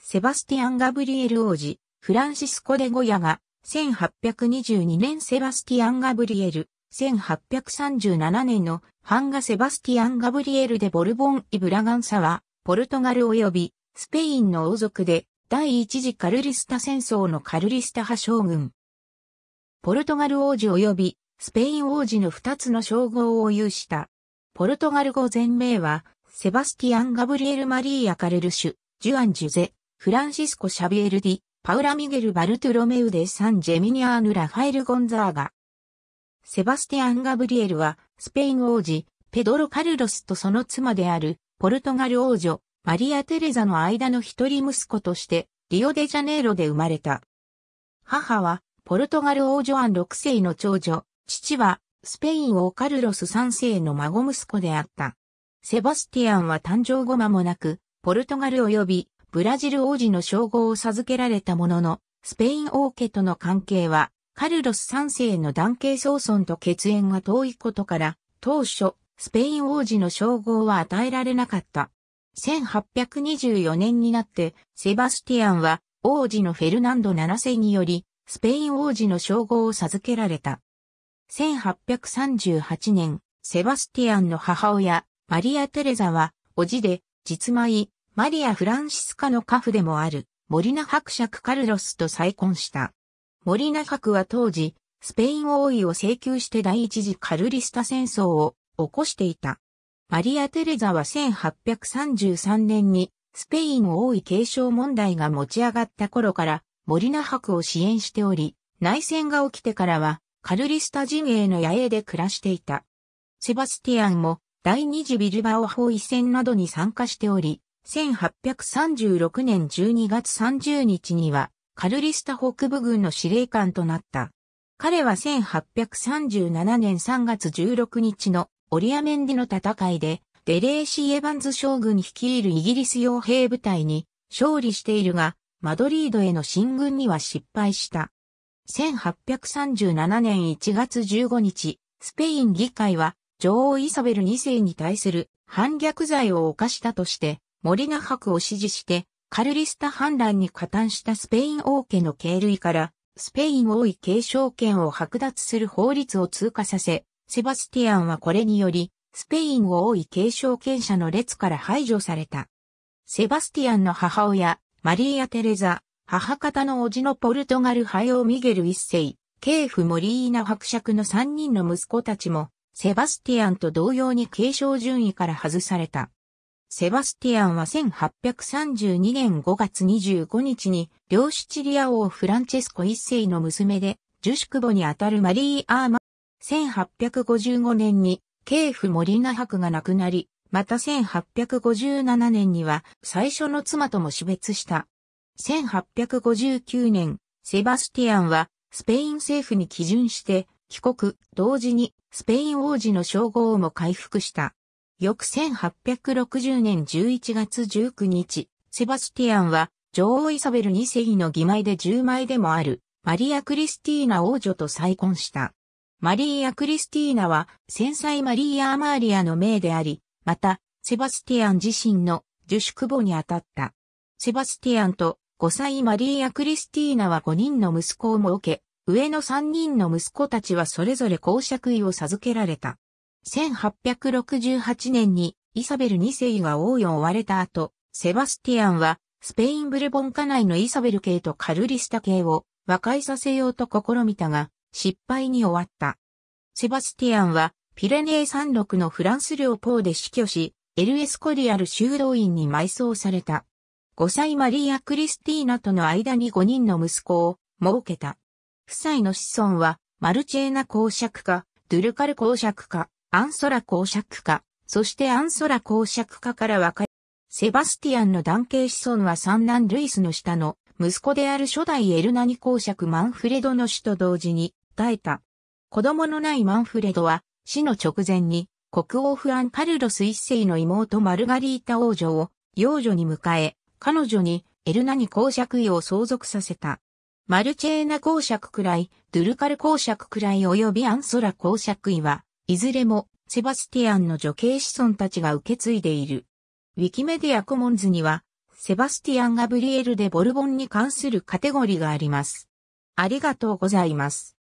セバスティアン・ガブリエル王子、フランシスコ・デ・ゴヤが、1822年セバスティアン・ガブリエル、1837年のハンガ・セバスティアン・ガブリエル・でボルボン・イ・ブラガンサは、ポルトガル及びスペインの王族で、第一次カルリスタ戦争のカルリスタ派将軍。ポルトガル王子及びスペイン王子の二つの称号を有した。ポルトガル語全名は、セバスティアン・ガブリエル・マリーア・カルルシュ、ジュアン・ジュゼ、フランシスコ・シャビエルディ、パウラ・ミゲル・バルトゥロメウ・デ・サン・ジェミニアーヌ・ラファエル・ゴンザーガ。セバスティアン・ガブリエルは、スペイン王子、ペドロ・カルロスとその妻である、ポルトガル王女、マリア・テレザの間の一人息子として、リオデジャネイロで生まれた。母は、ポルトガル王女アン6世の長女、父は、スペイン王カルロス3世の孫息子であった。セバスティアンは誕生後間もなく、ポルトガル及びブラジル王子の称号を授けられたものの、スペイン王家との関係は、カルロス3世の男系総孫と血縁が遠いことから、当初、スペイン王子の称号は与えられなかった。1824年になって、セバスティアンは王子のフェルナンド7世により、スペイン王子の称号を授けられた。1838年、セバスティアンの母親、マリア・テレザは、おじで、実妹、マリア・フランシスカの家父でもある、モリナ伯爵カルロスと再婚した。モリナ伯は当時、スペイン王位を請求して第一次カルリスタ戦争を起こしていた。マリア・テレザは1833年にスペイン王位継承問題が持ち上がった頃からモリナ伯を支援しており、内戦が起きてからはカルリスタ陣営の野営で暮らしていた。セバスティアンも第二次ビルバオ包囲戦などに参加しており、1836年12月30日には、カルリスタ北部軍の司令官となった。彼は1837年3月16日のオリアメンディの戦いで、デレーシー・エヴァンズ将軍率いるイギリス傭兵部隊に勝利しているが、マドリードへの進軍には失敗した。1837年1月15日、スペイン議会は女王イサベル2世に対する反逆罪を犯したとして、森が白を支持して、カルリスタ反乱に加担したスペイン王家の経類から、スペイン王位継承権を剥奪する法律を通過させ、セバスティアンはこれにより、スペイン王位継承権者の列から排除された。セバスティアンの母親、マリーア・テレザ、母方の叔父のポルトガルハヨー・ミゲル一世、ケーフ・モリーナ伯爵の3人の息子たちも、セバスティアンと同様に継承順位から外された。セバスティアンは1832年5月25日に、両シチリア王フランチェスコ一世の娘で、女子クボにあたるマリー・アーマ、1855年に、ケーフ・モリナ博が亡くなり、また1857年には最初の妻とも死別した。1859年、セバスティアンはスペイン政府に基準して帰国、同時にスペイン王子の称号も回復した。翌1860年11月19日、セバスティアンは女王イサベル2世の義妹で10枚でもあるマリア・クリスティーナ王女と再婚した。マリア・クリスティーナは繊細マリーア・アマーリアの命であり、また、セバスティアン自身の受宿母に当たった。セバスティアンと5歳マリーア・クリスティーナは5人の息子を設け、上の3人の息子たちはそれぞれ公爵位を授けられた。1868年にイサベル2世が王位を追われた後、セバスティアンはスペインブルボン家内のイサベル系とカルリスタ系を和解させようと試みたが、失敗に終わった。セバスティアンはピレネー山麓のフランス領ポーで死去し、エルエスコリアル修道院に埋葬された。5歳マリア・クリスティーナとの間に5人の息子を設けた。夫妻の子孫はマルチェーナ公爵か、ドゥルカル公爵か、アンソラ公爵家、そしてアンソラ公爵家から分かれ、セバスティアンの男系子孫は三男ルイスの下の息子である初代エルナニ公爵マンフレドの死と同時に耐えた。子供のないマンフレドは死の直前に国王フランカルロス一世の妹マルガリータ王女を幼女に迎え、彼女にエルナニ公爵位を相続させた。マルチェーナ公爵くらい、ドゥルカル公爵くらい及びアンソラ公爵位は、いずれもセバスティアンの女系子孫たちが受け継いでいる。ウィキメディアコモンズには、セバスティアン・ガブリエル・でボルボンに関するカテゴリーがあります。ありがとうございます。